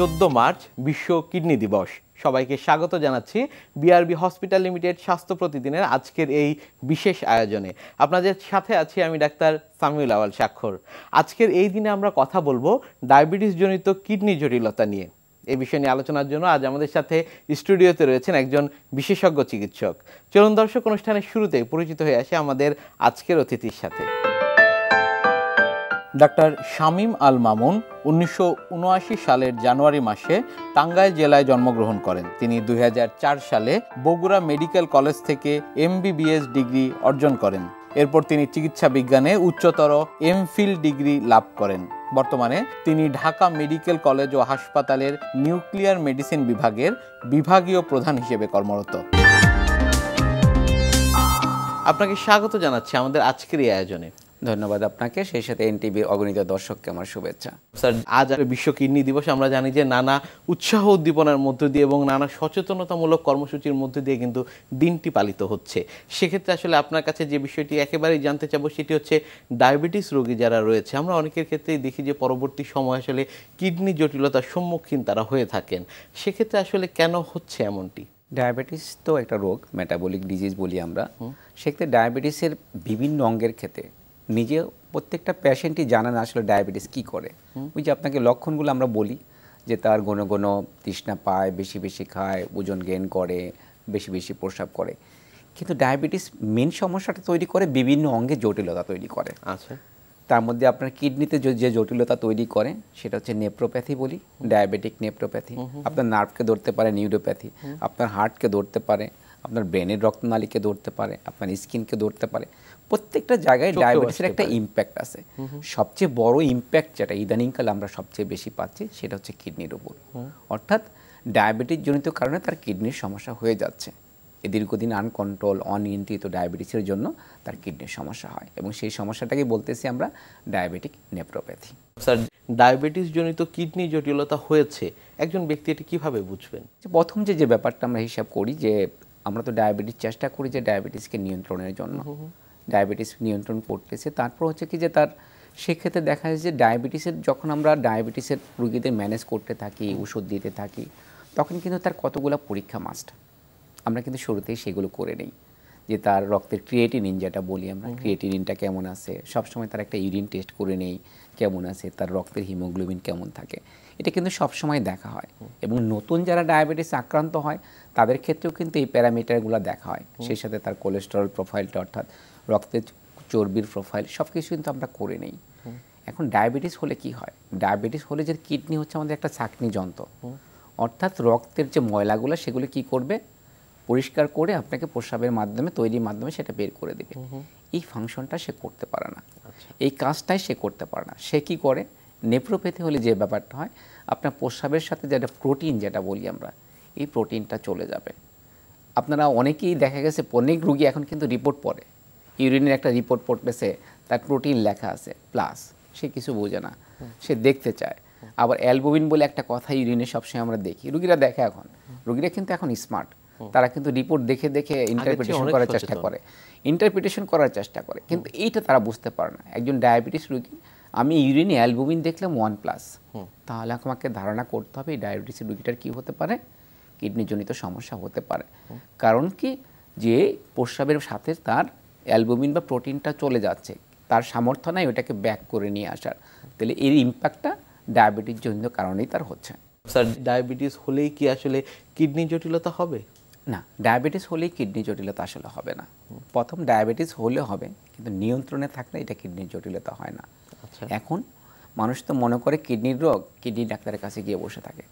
চোদ্দ মার্চ বিশ্ব কিডনি দিবস সবাইকে স্বাগত জানাচ্ছি বিআরবি হসপিটাল লিমিটেড স্বাস্থ্য প্রতিদিনের আজকের এই বিশেষ আয়োজনে আপনাদের সাথে আছি আমি ডাক্তার সামিউল আওয়াল স্বাক্ষর আজকের এই দিনে আমরা কথা বলবো ডায়াবেটিসজনিত কিডনি জটিলতা নিয়ে এ বিষয় নিয়ে আলোচনার জন্য আজ আমাদের সাথে স্টুডিওতে রয়েছেন একজন বিশেষজ্ঞ চিকিৎসক চলুন দর্শক অনুষ্ঠানের শুরুতে পরিচিত হয়ে আসে আমাদের আজকের অতিথির সাথে ডাক্তার শামীম আল মামুন উনিশশো সালের জানুয়ারি মাসে টাঙ্গাইল জেলায় জন্মগ্রহণ করেন তিনি দুই সালে বগুড়া মেডিকেল কলেজ থেকে এমবিবিএস ডিগ্রি অর্জন করেন এরপর তিনি চিকিৎসা বিজ্ঞানে উচ্চতর এমফিল ডিগ্রি লাভ করেন বর্তমানে তিনি ঢাকা মেডিকেল কলেজ ও হাসপাতালের নিউক্লিয়ার মেডিসিন বিভাগের বিভাগীয় প্রধান হিসেবে কর্মরত আপনাকে স্বাগত জানাচ্ছি আমাদের আজকের এই আয়োজনে ধন্যবাদ আপনাকে সেই সাথে এনটিভির অগণিত দর্শককে আমার শুভেচ্ছা স্যার আজ বিশ্ব কিডনি দিবস আমরা জানি যে নানা উৎসাহ উদ্দীপনার মধ্য দিয়ে এবং নানা সচেতনতামূলক কর্মসূচির মধ্য দিয়ে কিন্তু দিনটি পালিত হচ্ছে সেক্ষেত্রে আসলে আপনার কাছে যে বিষয়টি একেবারেই জানতে চাবো সেটি হচ্ছে ডায়াবেটিস রোগী যারা রয়েছে আমরা অনেকের ক্ষেত্রেই দেখি যে পরবর্তী সময় আসলে কিডনি জটিলতার সম্মুখীন তারা হয়ে থাকেন সেক্ষেত্রে আসলে কেন হচ্ছে এমনটি ডায়াবেটিস তো একটা রোগ মেটাবলিক ডিজিজ বলি আমরা সেক্ষেত্রে ডায়াবেটিসের বিভিন্ন অঙ্গের ক্ষেত্রে নিজে প্রত্যেকটা প্যাশেন্টই জানে না আসলে ডায়াবেটিস কি করে ওই যে আপনাকে লক্ষণগুলো আমরা বলি যে তার ঘন ঘন তৃষ্ণা পায় বেশি বেশি খায় ওজন গেন করে বেশি বেশি প্রস্রাব করে কিন্তু ডায়াবেটিস মেন সমস্যাটা তৈরি করে বিভিন্ন অঙ্গে জটিলতা তৈরি করে আচ্ছা তার মধ্যে আপনার কিডনিতে যে জটিলতা তৈরি করে সেটা হচ্ছে নেপ্রোপ্যাথি বলি ডায়াবেটিক নেপ্রোপ্যাথি আপনার নার্ভকে ধরতে পারে নিউরোপ্যাথি আপনার হার্টকে ধরতে পারে আপনার ব্রেনের রক্তনালীকে ধরতে পারে আপনার স্কিনকে ধরতে পারে প্রত্যেকটা জায়গায় ডায়াবেটিসের একটা ইম্প্যাক্ট আছে সবচেয়ে বড় ইম্প্যাক্ট যেটা ইদানিংকালে আমরা সবচেয়ে বেশি পাচ্ছি সেটা হচ্ছে কিডনির উপর অর্থাৎ ডায়াবেটিস জনিত কারণে তার কিডনির সমস্যা হয়ে যাচ্ছে এ দীর্ঘদিন আনকন্ট্রোল অনিয়ন্ত্রিত ডায়াবেটিসের জন্য তার কিডনির সমস্যা হয় এবং সেই সমস্যাটাকে বলতেছি আমরা ডায়াবেটিক নেপ্রোপ্যাথি স্যার ডায়াবেটিস জনিত কিডনি জটিলতা হয়েছে একজন ব্যক্তি এটি কীভাবে বুঝবেন প্রথম যে যে ব্যাপারটা আমরা হিসাব করি যে আমরা তো ডায়াবেটিস চেষ্টা করি যে ডায়াবেটিসকে নিয়ন্ত্রণের জন্য ডায়াবেটিস নিয়ন্ত্রণ করতেছে তারপর হচ্ছে কি যে তার সেক্ষেত্রে দেখা যায় যে ডায়াবেটিসের যখন আমরা ডায়াবেটিসের রুগীদের ম্যানেজ করতে থাকি ওষুধ দিতে থাকি তখন কিন্তু তার কতগুলো পরীক্ষা মাস্ট আমরা কিন্তু শুরুতেই সেগুলো করে নিই যে তার রক্তের ক্রিয়েটিনিন যেটা বলি আমরা ক্রিয়েটিনিনটা কেমন আছে সবসময় তার একটা ইউরিন টেস্ট করে নেই কেমন আছে তার রক্তের হিমোগ্লোবিন কেমন থাকে এটা কিন্তু সবসময় দেখা হয় এবং নতুন যারা ডায়াবেটিস আক্রান্ত হয় তাদের ক্ষেত্রেও কিন্তু এই প্যারামিটারগুলো দেখা হয় সেই সাথে তার কোলেস্টেরল প্রোফাইলটা অর্থাৎ রক্তের চর্বির প্রোফাইল সব কিছু কিন্তু আমরা করে নেই এখন ডায়াবেটিস হলে কি হয় ডায়াবেটিস হলে যে কিডনি হচ্ছে আমাদের একটা চাকনি যন্ত্র অর্থাৎ রক্তের যে ময়লাগুলো সেগুলো কি করবে পরিষ্কার করে আপনাকে প্রস্রাবের মাধ্যমে তৈরির মাধ্যমে সেটা বের করে দেবে এই ফাংশনটা সে করতে পারে না আচ্ছা। এই কাজটাই সে করতে পারে না সে কি করে নেপ্রোপ্যাথি হলে যে ব্যাপারটা হয় আপনার প্রস্রাবের সাথে যেটা প্রোটিন যেটা বলি আমরা এই প্রোটিনটা চলে যাবে আপনারা অনেকেই দেখা গেছে অনেক রুগী এখন কিন্তু রিপোর্ট পড়ে ইউরিনের একটা রিপোর্ট পড়তেছে তার প্রোটিন লেখা আছে প্লাস সে কিছু বোঝে না সে দেখতে চায় আবার অ্যালবোবিন বলে একটা কথা ইউরিনে সবসময় আমরা দেখি রুগীরা দেখে এখন রুগীরা কিন্তু এখন স্মার্ট তারা কিন্তু রিপোর্ট দেখে দেখে ইন্টারপ্রিটেশন করার চেষ্টা করে ইন্টারপ্রিটেশন করার চেষ্টা করে কিন্তু এইটা তারা বুঝতে পারে না একজন ডায়াবেটিস রুগী আমি ইউরিনে অ্যালবুমিন দেখলাম ওয়ান প্লাস তাহলে আমাকে ধারণা করতে হবে এই ডায়াবেটিসের রুগীটার কী হতে পারে কিডনিজনিত সমস্যা হতে পারে কারণ কি যে প্রস্রাবের সাথে তার অ্যালবুমিন বা প্রোটিনটা চলে যাচ্ছে তার সামর্থ্য নাই ওটাকে ব্যাক করে নিয়ে আসার তাহলে এর ইম্প্যাক্টটা ডায়াবেটিস জনিত কারণেই তার হচ্ছে স্যার ডায়াবেটিস হলেই কি আসলে কিডনি জটিলতা হবে না ডায়াবেটিস হলেই কিডনি জটিলতা আসলে হবে না প্রথম ডায়াবেটিস হলে হবে কিন্তু নিয়ন্ত্রণে থাকলে এটা কিডনির জটিলতা হয় না আচ্ছা। এখন মানুষ তো মনে করে কিডনির রোগ কিডনি ডাক্তারের কাছে গিয়ে বসে থাকে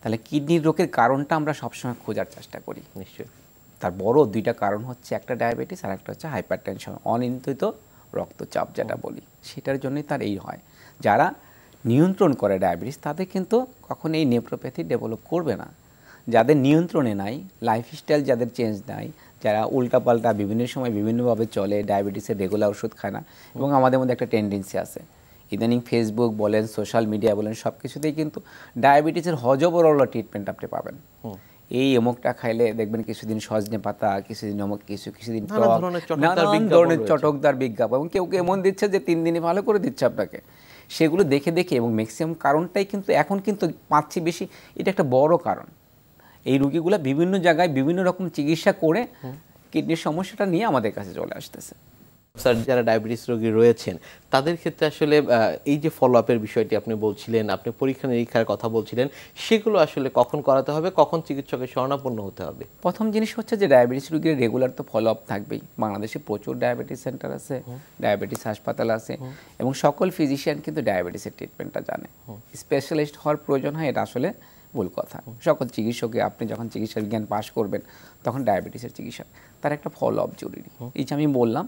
তাহলে কিডনির রোগের কারণটা আমরা সবসময় খোঁজার চেষ্টা করি নিশ্চয়ই তার বড় দুইটা কারণ হচ্ছে একটা ডায়াবেটিস আর একটা হচ্ছে হাইপার টেনশন অনিয়ন্ত্রিত রক্তচাপ যেটা বলি সেটার জন্যই তার এই হয় যারা নিয়ন্ত্রণ করে ডায়াবেটিস তাদের কিন্তু কখনো এই নেপ্রোপ্যাথি ডেভেলপ করবে না যাদের নিয়ন্ত্রণে নাই লাইফস্টাইল যাদের চেঞ্জ নাই যারা উল্টাপাল্টা বিভিন্ন সময় বিভিন্নভাবে চলে ডায়াবেটিসের রেগুলার ওষুধ খায় না এবং আমাদের মধ্যে একটা টেন্ডেন্সি আছে ইদানিং ফেসবুক বলেন সোশ্যাল মিডিয়া বলেন সব কিছুতেই কিন্তু ডায়াবেটিসের হজবরলা ট্রিটমেন্ট আপনি পাবেন এই অমুকটা খাইলে দেখবেন কিছুদিন সজনে পাতা কিছুদিন অমুক কিছু কিছুদিন ধরনের চটকদার বিজ্ঞাপন এবং কেউ এমন দিচ্ছে যে তিন দিনে ভালো করে দিচ্ছে আপনাকে সেগুলো দেখে দেখে এবং ম্যাক্সিমাম কারণটাই কিন্তু এখন কিন্তু পাচ্ছি বেশি এটা একটা বড় কারণ এই রুগীগুলো বিভিন্ন জায়গায় বিভিন্ন রকম চিকিৎসা করে কিডনির সমস্যাটা নিয়ে আমাদের কাছে চলে আসতেছে স্যার যারা ডায়াবেটিস রোগী রয়েছেন তাদের ক্ষেত্রে আসলে এই যে ফলো আপের বিষয়টি আপনি বলছিলেন আপনি পরীক্ষা নিরীক্ষার কথা বলছিলেন সেগুলো আসলে কখন করাতে হবে কখন চিকিৎসকের শরণাপন্ন হতে হবে প্রথম জিনিস হচ্ছে যে ডায়াবেটিস রোগীর রেগুলার তো ফলো আপ থাকবেই বাংলাদেশে প্রচুর ডায়াবেটিস সেন্টার আছে ডায়াবেটিস হাসপাতাল আছে এবং সকল ফিজিশিয়ান কিন্তু ডায়াবেটিসের ট্রিটমেন্টটা জানে স্পেশালিস্ট হওয়ার প্রয়োজন হয় এটা আসলে ভুল কথা সকল চিকিৎসকে আপনি যখন চিকিৎসা বিজ্ঞান পাশ করবেন তখন ডায়াবেটিসের চিকিৎসা তার একটা ফলো আপ জরুরি এই যে আমি বললাম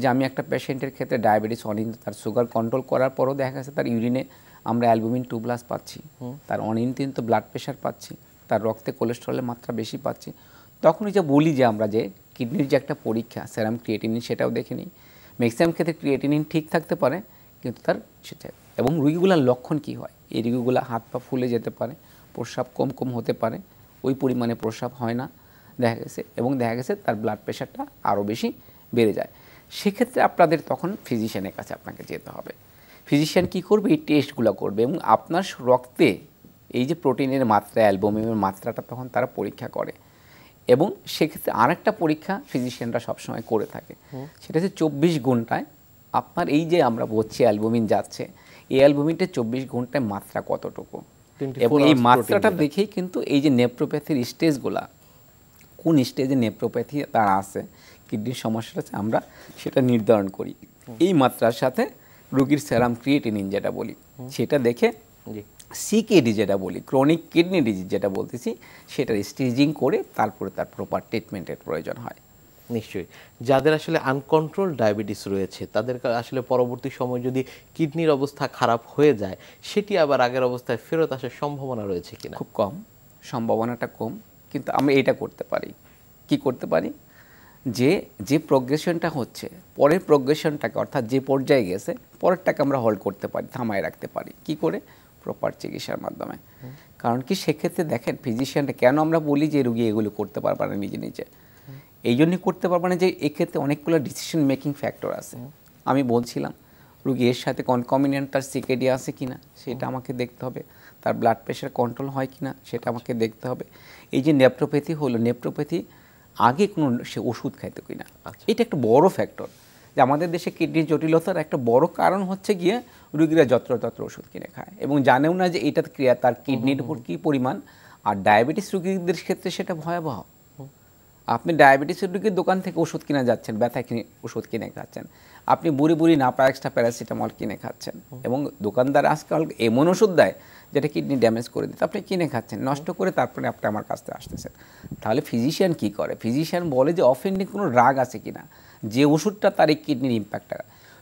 যে আমি একটা পেশেন্টের ক্ষেত্রে ডায়াবেটিস অনিন তার সুগার কন্ট্রোল করার পরও দেখা গেছে তার ইউরিনে আমরা অ্যালবুমিন টু প্লাস পাচ্ছি তার অনিয়ন্ত্রিত ব্লাড প্রেশার পাচ্ছি তার রক্তে কোলেস্ট্রলের মাত্রা বেশি পাচ্ছি তখনই যে বলি যে আমরা যে কিডনির যে একটা পরীক্ষা সেরাম ক্রিয়েটিনিন সেটাও দেখে নিই ম্যাক্সিমাম ক্ষেত্রে ক্রিয়েটিনিন ঠিক থাকতে পারে কিন্তু তার সেটা এবং রুগীগুলার লক্ষণ কি হয় এই রুগীগুলা হাত পা ফুলে যেতে পারে প্রস্রাব কম কম হতে পারে ওই পরিমাণে প্রস্রাব হয় না দেখা গেছে এবং দেখা গেছে তার ব্লাড প্রেশারটা আরও বেশি বেড়ে যায় সেক্ষেত্রে আপনাদের তখন ফিজিশিয়ানের কাছে আপনাকে যেতে হবে ফিজিশিয়ান কি করবে এই টেস্টগুলো করবে এবং আপনার রক্তে এই যে প্রোটিনের মাত্রা অ্যালবুমিনের মাত্রাটা তখন তারা পরীক্ষা করে এবং সেক্ষেত্রে আরেকটা পরীক্ষা ফিজিশিয়ানরা সবসময় করে থাকে সেটা হচ্ছে চব্বিশ ঘন্টায় আপনার এই যে আমরা বলছি অ্যালবোমিন যাচ্ছে এই অ্যালবোমিনটা চব্বিশ ঘন্টায় মাত্রা কতটুকু এবং এই মাত্রাটা দেখেই কিন্তু এই যে নেপ্রোপ্যাথির স্টেজগুলা কোন স্টেজে নেপ্রোপ্যাথি তার আছে কিডনির সমস্যাটা আছে আমরা সেটা নির্ধারণ করি এই মাত্রার সাথে রোগীর স্যারাম ক্রিয়েটিনিন যেটা বলি সেটা দেখে কেডি যেটা বলি ক্রনিক কিডনি ডিজিজ যেটা বলতেছি সেটার স্টেজিং করে তারপরে তার প্রপার ট্রিটমেন্টের প্রয়োজন হয় নিশ্চয়ই যাদের আসলে আনকন্ট্রোল ডায়াবেটিস রয়েছে তাদের আসলে পরবর্তী সময় যদি কিডনির অবস্থা খারাপ হয়ে যায় সেটি আবার আগের অবস্থায় ফেরত আসার সম্ভাবনা রয়েছে কিনা খুব কম সম্ভাবনাটা কম কিন্তু আমি এটা করতে পারি কি করতে পারি যে যে প্রোগ্রেশনটা হচ্ছে পরের প্রোগ্রেশনটাকে অর্থাৎ যে পর্যায়ে গেছে পরেরটাকে আমরা হল্ড করতে পারি থামায় রাখতে পারি কি করে প্রপার চিকিৎসার মাধ্যমে কারণ কি সেক্ষেত্রে দেখেন ফিজিশিয়ানটা কেন আমরা বলি যে রুগী এগুলো করতে পারবে না নিজে নিজে এই জন্যই করতে পারবো না যে এক্ষেত্রে অনেকগুলো ডিসিশন মেকিং ফ্যাক্টর আছে আমি বলছিলাম রুগী এর সাথে কনকমিনেন্ট তার সিকেডি আছে কি না সেটা আমাকে দেখতে হবে তার ব্লাড প্রেশার কন্ট্রোল হয় কি না সেটা আমাকে দেখতে হবে এই যে নেপ্রোপ্যাথি হলো নেপ্রোপ্যাথি আগে কোনো সে ওষুধ খাইতো কি না আচ্ছা। এটা একটা বড় ফ্যাক্টর যে আমাদের দেশে কিডনির জটিলতার একটা বড় কারণ হচ্ছে গিয়ে রুগীরা যত্র যত্র ওষুধ কিনে খায় এবং জানেও না যে এটা ক্রিয়া তার কিডনির উপর কী পরিমাণ আর ডায়াবেটিস রুগীদের ক্ষেত্রে সেটা ভয়াবহ আপনি ডায়াবেটিসের রোগীর দোকান থেকে ওষুধ কিনে যাচ্ছেন ব্যথা কিনে ওষুধ কিনে খাচ্ছেন আপনি বুড়ি বুড়ি না নাপা এক্সট্রা প্যারাসিটামল কিনে খাচ্ছেন এবং দোকানদার আজকাল এমন ওষুধ দেয় যেটা কিডনি ড্যামেজ করে দিতে আপনি কিনে খাচ্ছেন নষ্ট করে তারপরে আপনি আমার কাছে আসতেছেন তাহলে ফিজিশিয়ান কি করে ফিজিশিয়ান বলে যে অফেন্ডিং কোনো রাগ আছে কি না যে ওষুধটা তার এই কিডনির ইম্প্যাক্টটা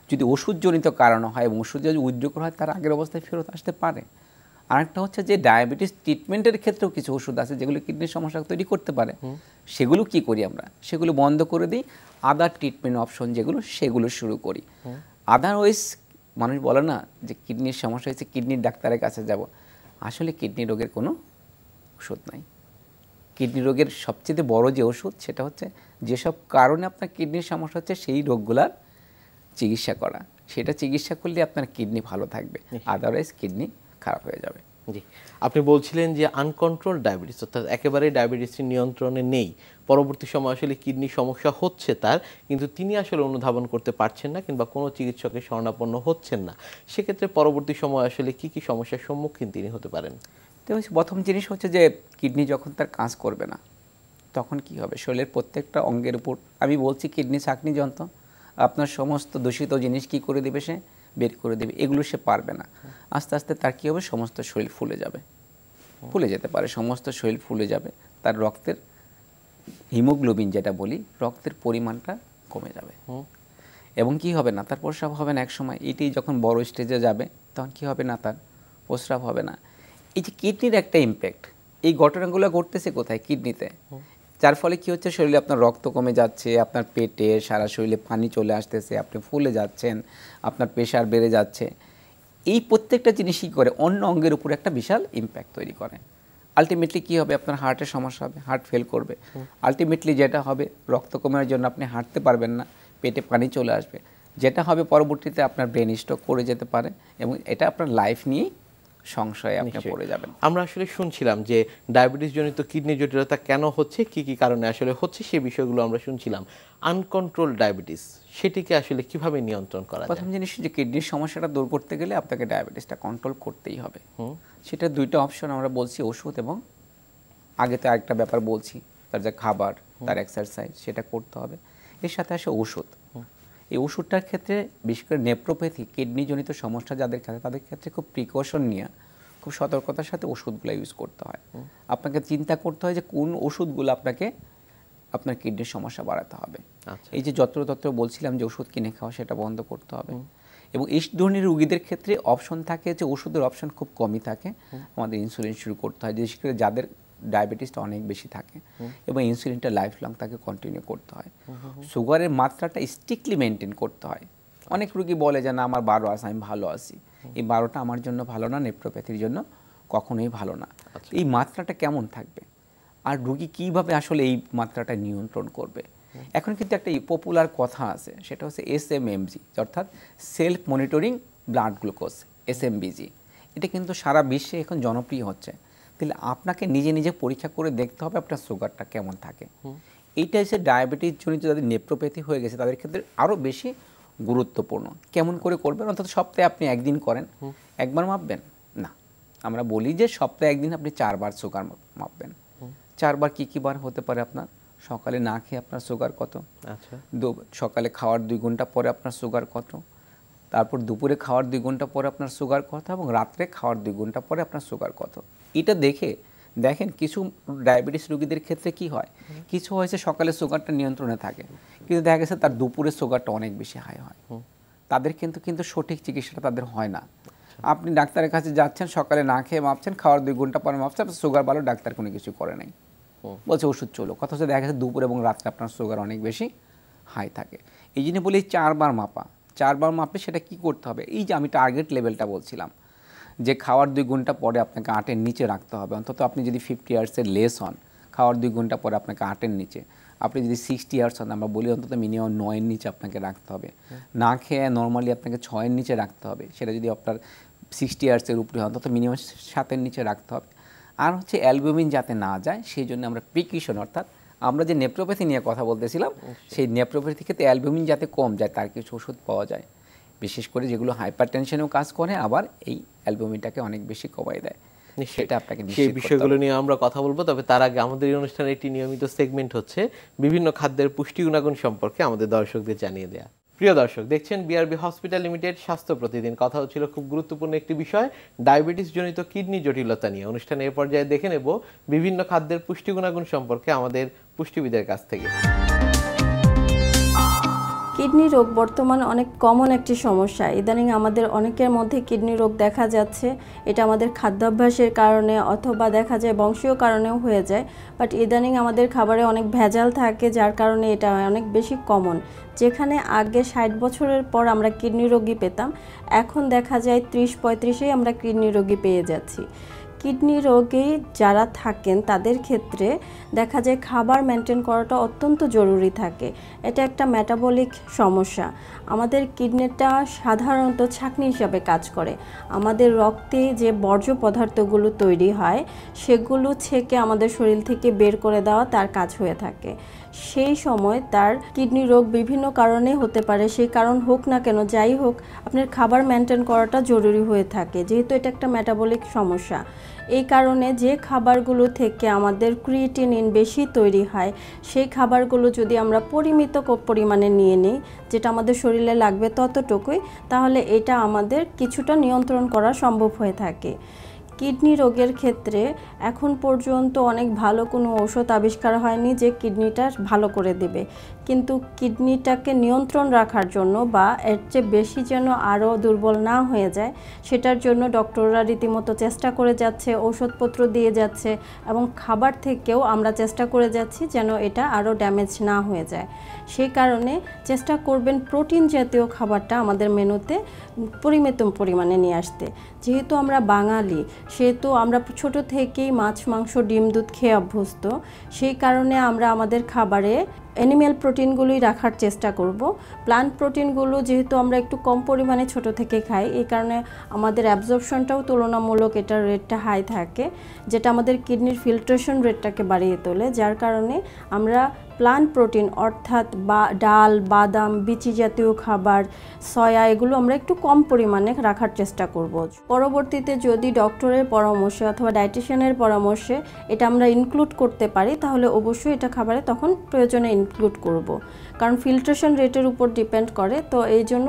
যদি ওষুধজনিত কারণ হয় এবং ওষুধ যদি উদ্যোগ হয় তার আগের অবস্থায় ফেরত আসতে পারে আরেকটা হচ্ছে যে ডায়াবেটিস ট্রিটমেন্টের ক্ষেত্রেও কিছু ওষুধ আছে যেগুলো কিডনির সমস্যা তৈরি করতে পারে সেগুলো কি করি আমরা সেগুলো বন্ধ করে দিই আদার ট্রিটমেন্ট অপশন যেগুলো সেগুলো শুরু করি আদারওয়াইজ মানুষ বলে না যে কিডনির সমস্যা হয়েছে কিডনির ডাক্তারের কাছে যাব আসলে কিডনি রোগের কোনো ওষুধ নাই কিডনি রোগের সবচেয়ে বড় যে ওষুধ সেটা হচ্ছে যেসব কারণে আপনার কিডনির সমস্যা হচ্ছে সেই রোগগুলার চিকিৎসা করা সেটা চিকিৎসা করলে আপনার কিডনি ভালো থাকবে আদারওয়াইজ কিডনি খারাপ হয়ে যাবে জি আপনি বলছিলেন যে আনকন্ট্রোল ডায়াবেটিস অর্থাৎ একেবারে ডায়াবেটিসটি নিয়ন্ত্রণে নেই পরবর্তী সময় আসলে কিডনি সমস্যা হচ্ছে তার কিন্তু তিনি আসলে অনুধাবন করতে পারছেন না কিংবা কোনো চিকিৎসকের শরণাপন্ন হচ্ছেন না সেক্ষেত্রে পরবর্তী সময় আসলে কি কি সমস্যার সম্মুখীন তিনি হতে পারেন তো প্রথম জিনিস হচ্ছে যে কিডনি যখন তার কাজ করবে না তখন কি হবে শরীরের প্রত্যেকটা অঙ্গের উপর আমি বলছি কিডনি ছাকনি যন্ত্র আপনার সমস্ত দূষিত জিনিস কি করে দেবে সে বের করে দেবে এগুলো সে পারবে না আস্তে আস্তে তার কী হবে সমস্ত শরীর ফুলে যাবে ফুলে যেতে পারে সমস্ত শরীর ফুলে যাবে তার রক্তের হিমোগ্লোবিন যেটা বলি রক্তের পরিমাণটা কমে যাবে এবং কি হবে না তার প্রস্রাব হবে না একসময় এটি যখন বড় স্টেজে যাবে তখন কি হবে না তার প্রস্রাব হবে না এই যে কিডনির একটা ইম্প্যাক্ট এই ঘটনাগুলো ঘটতেছে কোথায় কিডনিতে যার ফলে কি হচ্ছে শরীরে আপনার রক্ত কমে যাচ্ছে আপনার পেটে সারা শরীরে পানি চলে আসতেছে আপনি ফুলে যাচ্ছেন আপনার প্রেশার বেড়ে যাচ্ছে এই প্রত্যেকটা জিনিস কী করে অন্য অঙ্গের উপর একটা বিশাল ইম্প্যাক্ট তৈরি করে আলটিমেটলি কী হবে আপনার হার্টের সমস্যা হবে হার্ট ফেল করবে আলটিমেটলি যেটা হবে রক্ত কমার জন্য আপনি হাঁটতে পারবেন না পেটে পানি চলে আসবে যেটা হবে পরবর্তীতে আপনার ব্রেন স্ট্রোক করে যেতে পারে এবং এটা আপনার লাইফ নিয়েই সংশয়ে আপনি পড়ে যাবেন আমরা আসলে শুনছিলাম যে ডায়াবেটিস জনিত কিডনি জটিলতা কেন হচ্ছে কি কি কারণে আসলে হচ্ছে সেই বিষয়গুলো আমরা শুনছিলাম আনকন্ট্রোল ডায়াবেটিস সেটিকে আসলে কিভাবে নিয়ন্ত্রণ করা প্রথম জিনিস যে কিডনির সমস্যাটা দূর করতে গেলে আপনাকে ডায়াবেটিসটা কন্ট্রোল করতেই হবে সেটা দুইটা অপশন আমরা বলছি ওষুধ এবং আগে তো একটা ব্যাপার বলছি তার যা খাবার তার এক্সারসাইজ সেটা করতে হবে এর সাথে আসে ওষুধ এই ওষুধটার ক্ষেত্রে বিশেষ করে নেপ্রোপ্যাথি কিডনিজনিত সমস্যা যাদের ক্ষেত্রে তাদের ক্ষেত্রে খুব প্রিকশন নিয়ে খুব সতর্কতার সাথে ওষুধগুলো ইউজ করতে হয় আপনাকে চিন্তা করতে হয় যে কোন ওষুধগুলো আপনাকে আপনার কিডনির সমস্যা বাড়াতে হবে আচ্ছা। এই যে যত্রতত্র বলছিলাম যে ওষুধ কিনে খাওয়া সেটা বন্ধ করতে হবে এবং এই ধরনের রুগীদের ক্ষেত্রে অপশন থাকে যে ওষুধের অপশন খুব কমই থাকে আমাদের ইন্স্যুরেন্স শুরু করতে হয় বিশেষ করে যাদের ডায়াবেটিসটা অনেক বেশি থাকে এবং ইনসুলিনটা লাইফ লং তাকে কন্টিনিউ করতে হয় সুগারের মাত্রাটা স্ট্রিক্টলি মেনটেন করতে হয় অনেক আচ্ছা। রুগী বলে যে না আমার বারো আছে আমি ভালো আছি এই বারোটা আমার জন্য ভালো না নেপ্রোপ্যাথির জন্য কখনোই ভালো না আচ্ছা। এই মাত্রাটা কেমন থাকবে আর রুগী কীভাবে আসলে এই মাত্রাটা নিয়ন্ত্রণ করবে এখন কিন্তু একটা পপুলার কথা আছে সেটা হচ্ছে এস এম এম জি অর্থাৎ self monitoring blood glucose S M BG এটা কিন্তু সারা বিশ্বে এখন জনপ্রিয় হচ্ছে তাহলে আপনাকে নিজে নিজে পরীক্ষা করে দেখতে হবে আপনার সুগারটা কেমন থাকে এইটা হচ্ছে ডায়াবেটিস জনিত যাদের নেপ্রোপ্যাথি হয়ে গেছে তাদের ক্ষেত্রে আরও বেশি গুরুত্বপূর্ণ কেমন করে করবেন অর্থাৎ সপ্তাহে আপনি একদিন করেন একবার মাপবেন না আমরা বলি যে সপ্তাহে একদিন আপনি চারবার সুগার মাপবেন চারবার কী কী বার হতে পারে আপনার সকালে না খেয়ে আপনার সুগার কত আচ্ছা সকালে খাওয়ার দুই ঘন্টা পরে আপনার সুগার কত তারপর দুপুরে খাওয়ার দুই ঘন্টা পরে আপনার সুগার কত এবং রাত্রে খাওয়ার দুই ঘন্টা পরে আপনার সুগার কত এটা দেখে দেখেন কিছু ডায়াবেটিস রোগীদের ক্ষেত্রে কি হয় কিছু হয়েছে সকালে সুগারটা নিয়ন্ত্রণে থাকে কিন্তু দেখা গেছে তার দুপুরে সুগারটা অনেক বেশি হাই হয় তাদের কিন্তু কিন্তু সঠিক চিকিৎসাটা তাদের হয় না আচ্ছা। আপনি ডাক্তারের কাছে যাচ্ছেন সকালে না খেয়ে মাপছেন খাওয়ার দুই ঘন্টা পরে মাপছেন আপনার সুগার ভালো ডাক্তার কোনো কিছু করে নাই বলছে ওষুধ চলো কথা হচ্ছে দেখা গেছে দুপুর এবং রাত্রে আপনার সুগার অনেক বেশি হাই থাকে এই জন্য বলি চারবার মাপা চারবার মাপে সেটা কি করতে হবে এই যে আমি টার্গেট লেভেলটা বলছিলাম যে খাওয়ার দুই ঘন্টা পরে আপনাকে আটের নিচে রাখতে হবে অন্তত আপনি যদি ফিফটি ইয়ার্সের লেস হন খাওয়ার দুই ঘন্টা পরে আপনাকে আটের নিচে আপনি যদি সিক্সটি ইয়ার্স হন আমরা বলি অন্তত মিনিমাম নয়ের নিচে আপনাকে রাখতে হবে না খেয়ে নর্মালি আপনাকে ছয়ের নিচে রাখতে হবে সেটা যদি আপনার সিক্সটি ইয়ার্সের উপরে হয় অন্তত মিনিমাম সাতের নিচে রাখতে হবে আর হচ্ছে অ্যালবুমিন যাতে না যায় সেই জন্য আমরা প্রিকিউশন অর্থাৎ আমরা যে নেপ্রোপ্যাথি নিয়ে কথা বলতেছিলাম সেই নেপ্রোপ্যাথি ক্ষেত্রে অ্যালবুমিন যাতে কম যায় তার কিছু ওষুধ পাওয়া যায় বিশেষ করে যেগুলো হাইপার টেনশনেও কাজ করে আবার এই অ্যালবুমিনটাকে অনেক বেশি কমায় দেয় সেটা আপনাকে সেই বিষয়গুলো নিয়ে আমরা কথা বলবো তবে তার আগে আমাদের এই অনুষ্ঠানে একটি নিয়মিত সেগমেন্ট হচ্ছে বিভিন্ন খাদ্যের পুষ্টি গুণাগুণ সম্পর্কে আমাদের দর্শকদের জানিয়ে দেয়া প্রিয় দর্শক দেখছেন বিআরবি হসপিটাল লিমিটেড স্বাস্থ্য প্রতিদিন কথা হচ্ছিল খুব গুরুত্বপূর্ণ একটি বিষয় ডায়াবেটিস জনিত কিডনি জটিলতা নিয়ে অনুষ্ঠানে এ পর্যায়ে দেখে নেব বিভিন্ন খাদ্যের পুষ্টি গুণাগুণ সম্পর্কে আমাদের পুষ্টিবিদের কাছ থেকে কিডনি রোগ বর্তমান অনেক কমন একটি সমস্যা ইদানিং আমাদের অনেকের মধ্যে কিডনি রোগ দেখা যাচ্ছে এটা আমাদের খাদ্যাভ্যাসের কারণে অথবা দেখা যায় বংশীয় কারণেও হয়ে যায় বাট ইদানিং আমাদের খাবারে অনেক ভেজাল থাকে যার কারণে এটা অনেক বেশি কমন যেখানে আগে ষাট বছরের পর আমরা কিডনি রোগী পেতাম এখন দেখা যায় ত্রিশ পঁয়ত্রিশেই আমরা কিডনি রোগী পেয়ে যাচ্ছি কিডনি রোগে যারা থাকেন তাদের ক্ষেত্রে দেখা যায় খাবার মেনটেন করাটা অত্যন্ত জরুরি থাকে এটা একটা মেটাবলিক সমস্যা আমাদের কিডনিটা সাধারণত ছাকনি হিসাবে কাজ করে আমাদের রক্তে যে বর্জ্য পদার্থগুলো তৈরি হয় সেগুলো ছেঁকে আমাদের শরীর থেকে বের করে দেওয়া তার কাজ হয়ে থাকে সেই সময় তার কিডনি রোগ বিভিন্ন কারণে হতে পারে সেই কারণ হোক না কেন যাই হোক আপনার খাবার মেনটেন করাটা জরুরি হয়ে থাকে যেহেতু এটা একটা মেটাবলিক সমস্যা এই কারণে যে খাবারগুলো থেকে আমাদের ক্রিয়েটিনিন বেশি তৈরি হয় সেই খাবারগুলো যদি আমরা পরিমিত পরিমাণে নিয়ে নিই যেটা আমাদের শরীরে লাগবে ততটুকুই তাহলে এটা আমাদের কিছুটা নিয়ন্ত্রণ করা সম্ভব হয়ে থাকে কিডনি রোগের ক্ষেত্রে এখন পর্যন্ত অনেক ভালো কোনো ওষুধ আবিষ্কার হয়নি যে কিডনিটা ভালো করে দেবে কিন্তু কিডনিটাকে নিয়ন্ত্রণ রাখার জন্য বা এর চেয়ে বেশি যেন আরও দুর্বল না হয়ে যায় সেটার জন্য ডক্টররা রীতিমতো চেষ্টা করে যাচ্ছে ওষুধপত্র দিয়ে যাচ্ছে এবং খাবার থেকেও আমরা চেষ্টা করে যাচ্ছি যেন এটা আরও ড্যামেজ না হয়ে যায় সেই কারণে চেষ্টা করবেন প্রোটিন জাতীয় খাবারটা আমাদের মেনুতে পরিমিত পরিমাণে নিয়ে আসতে যেহেতু আমরা বাঙালি সেহেতু আমরা ছোট থেকেই মাছ মাংস ডিম দুধ খেয়ে অভ্যস্ত সেই কারণে আমরা আমাদের খাবারে অ্যানিম্যাল প্রোটিনগুলোই রাখার চেষ্টা করব প্লান্ট প্রোটিনগুলো যেহেতু আমরা একটু কম পরিমাণে ছোট থেকে খাই এই কারণে আমাদের অ্যাবজর্পশনটাও তুলনামূলক এটার রেটটা হাই থাকে যেটা আমাদের কিডনির ফিল্ট্রেশন রেটটাকে বাড়িয়ে তোলে যার কারণে আমরা প্লান্ট প্রোটিন অর্থাৎ বা ডাল বাদাম বিচি জাতীয় খাবার সয়া এগুলো আমরা একটু কম পরিমাণে রাখার চেষ্টা করব পরবর্তীতে যদি ডক্টরের পরামর্শে অথবা ডায়েটিশিয়ানের পরামর্শে এটা আমরা ইনক্লুড করতে পারি তাহলে অবশ্যই এটা খাবারে তখন প্রয়োজনে ইনক্লুড করব। কারণ ফিল্ট্রেশন রেটের উপর ডিপেন্ড করে তো এই জন্য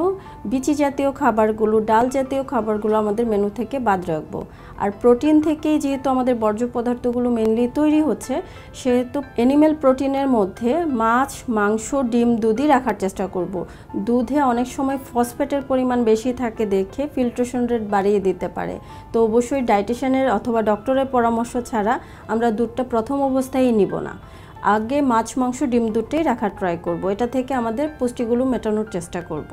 বিচি জাতীয় খাবারগুলো ডাল জাতীয় খাবারগুলো আমাদের মেনু থেকে বাদ রাখবো আর প্রোটিন থেকেই যেহেতু আমাদের বর্জ্য পদার্থগুলো মেনলি তৈরি হচ্ছে সেহেতু অ্যানিম্যাল প্রোটিনের মধ্যে মাছ মাংস ডিম দুধই রাখার চেষ্টা করব। দুধে অনেক সময় ফসফেটের পরিমাণ বেশি থাকে দেখে ফিল্ট্রেশন রেট বাড়িয়ে দিতে পারে তো অবশ্যই ডাইটিশিয়ানের অথবা ডক্টরের পরামর্শ ছাড়া আমরা দুধটা প্রথম অবস্থায় নিব না আগে মাছ মাংস ডিম দুটোই রাখার ট্রাই করব। এটা থেকে আমাদের পুষ্টিগুলো মেটানোর চেষ্টা করব।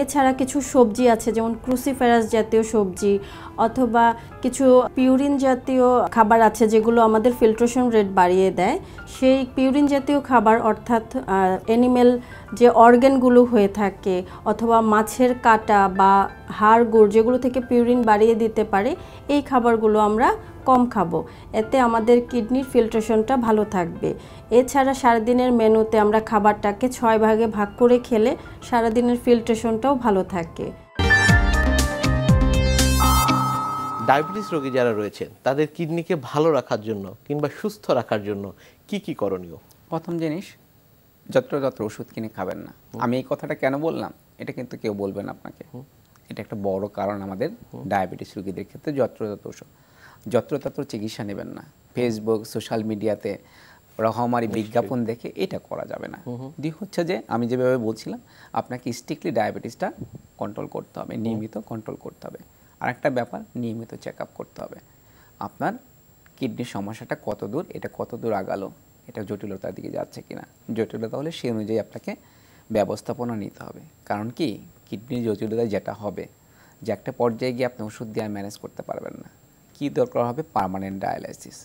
এছাড়া কিছু সবজি আছে যেমন ক্রুসিফেরাস জাতীয় সবজি অথবা কিছু পিউরিন জাতীয় খাবার আছে যেগুলো আমাদের ফিল্ট্রেশন রেট বাড়িয়ে দেয় সেই পিউরিন জাতীয় খাবার অর্থাৎ অ্যানিমেল যে অর্গ্যানগুলো হয়ে থাকে অথবা মাছের কাটা বা হাড় গুড় যেগুলো থেকে পিউরিন বাড়িয়ে দিতে পারে এই খাবারগুলো আমরা কম খাবো এতে আমাদের কিডনির ফিল্ট্রেশনটা ভালো থাকবে এছাড়া সারাদিনের মেনুতে আমরা খাবারটাকে ছয় ভাগে ভাগ করে খেলে সারাদিনের ফিল্ট্রেশনটাও ভালো থাকে ডায়াবেটিস রোগী যারা রয়েছেন তাদের কিডনিকে ভালো রাখার জন্য কিংবা সুস্থ রাখার জন্য কি কি করণীয় প্রথম জিনিস যত্রতত্র ওষুধ কিনে খাবেন না আমি এই কথাটা কেন বললাম এটা কিন্তু কেউ বলবেন আপনাকে এটা একটা বড় কারণ আমাদের ডায়াবেটিস রোগীদের ক্ষেত্রে যত্রযত্র ওষুধ যত্রতত্র চিকিৎসা নেবেন না ফেসবুক সোশ্যাল মিডিয়াতে রহমারি বিজ্ঞাপন দেখে এটা করা যাবে না দি হচ্ছে যে আমি যেভাবে বলছিলাম আপনাকে স্ট্রিক্টলি ডায়াবেটিসটা কন্ট্রোল করতে হবে নিয়মিত কন্ট্রোল করতে হবে আর একটা ব্যাপার নিয়মিত চেক করতে হবে আপনার কিডনির সমস্যাটা কত দূর এটা কত দূর আগালো এটা জটিলতার দিকে যাচ্ছে কিনা জটিলতা হলে সেই অনুযায়ী আপনাকে ব্যবস্থাপনা নিতে হবে কারণ কি কিডনির জটিলতা যেটা হবে যে একটা পর্যায়ে গিয়ে আপনি ওষুধ দিয়ে আর ম্যানেজ করতে পারবেন না কি দরকার হবে পারমানেন্ট ডায়ালাইসিস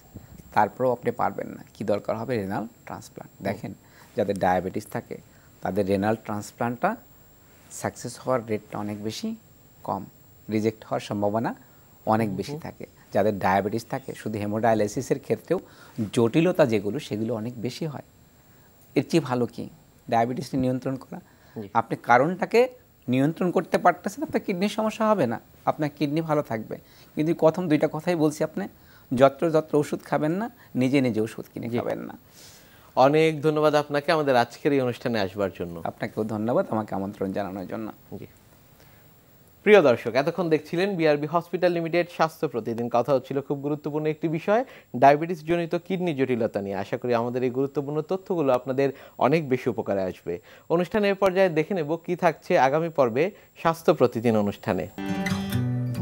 তারপরেও আপনি পারবেন না কি দরকার হবে রেনাল ট্রান্সপ্লান্ট দেখেন যাদের ডায়াবেটিস থাকে তাদের রেনাল ট্রান্সপ্লান্টটা সাকসেস হওয়ার রেটটা অনেক বেশি কম রিজেক্ট হওয়ার সম্ভাবনা অনেক বেশি থাকে যাদের ডায়াবেটিস থাকে শুধু হেমোডায়ালাইসিসের ক্ষেত্রেও জটিলতা যেগুলো সেগুলো অনেক বেশি হয় এর চেয়ে ভালো কি ডায়াবেটিসটি নিয়ন্ত্রণ করা আপনি কারণটাকে নিয়ন্ত্রণ করতে পারতেছেন আপনার কিডনির সমস্যা হবে না আপনার কিডনি ভালো থাকবে কিন্তু প্রথম দুইটা কথাই বলছি আপনি যত্র যত্র ওষুধ খাবেন না নিজে নিজে ওষুধ কিনে খাবেন না অনেক ধন্যবাদ আপনাকে আমাদের আজকের এই অনুষ্ঠানে আসবার জন্য আপনাকেও ধন্যবাদ আমাকে আমন্ত্রণ জানানোর জন্য জি প্রিয় দর্শক এতক্ষণ দেখছিলেন বিআরবি হসপিটাল লিমিটেড স্বাস্থ্য প্রতিদিন কথা হচ্ছিল খুব গুরুত্বপূর্ণ একটি বিষয় ডায়াবেটিস জনিত কিডনি জটিলতা নিয়ে আশা করি আমাদের এই গুরুত্বপূর্ণ তথ্যগুলো আপনাদের অনেক বেশি উপকারে আসবে অনুষ্ঠানের পর্যায়ে দেখে নেব কি থাকছে আগামী পর্বে স্বাস্থ্য প্রতিদিন অনুষ্ঠানে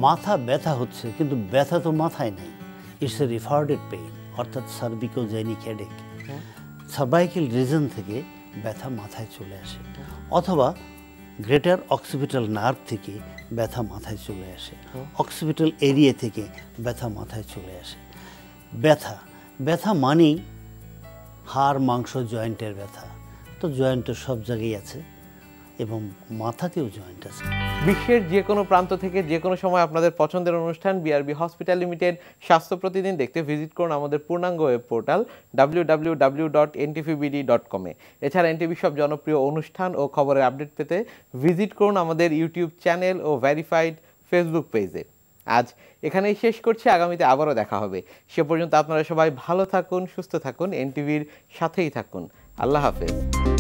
মাথা ব্যথা হচ্ছে কিন্তু ব্যথা তো মাথায় নেই ইটস এ রিফার্ডেড পেইন অর্থাৎ cervicogenic headache cervical reason থেকে ব্যথা মাথায় চলে আসে অথবা গ্রেটার অক্সিপিটাল নার্ভ থেকে ব্যথা মাথায় চলে আসে অক্সিপিটাল এরিয়া থেকে ব্যথা মাথায় চলে আসে ব্যথা ব্যথা মানেই হাড় মাংস জয়েন্টের ব্যথা তো জয়েন্টের সব জায়গায় আছে এবং মাথাতেও জয়েন্ট আছে বিশ্বের যে কোনো প্রান্ত থেকে যে কোনো সময় আপনাদের পছন্দের অনুষ্ঠান বিআরবি হসপিটাল লিমিটেড স্বাস্থ্য প্রতিদিন দেখতে ভিজিট করুন আমাদের পূর্ণাঙ্গ web portal W dot NTVBD dot এছাড়া এনটিভি সব জনপ্রিয় অনুষ্ঠান ও খবরের আপডেট পেতে ভিজিট করুন আমাদের ইউটিউব চ্যানেল ও ভ্যারিফাইড ফেসবুক পেজে আজ এখানেই শেষ করছি আগামীতে আবারও দেখা হবে সে পর্যন্ত আপনারা সবাই ভালো থাকুন সুস্থ থাকুন এনটিভির সাথেই থাকুন আল্লাহ হাফেজ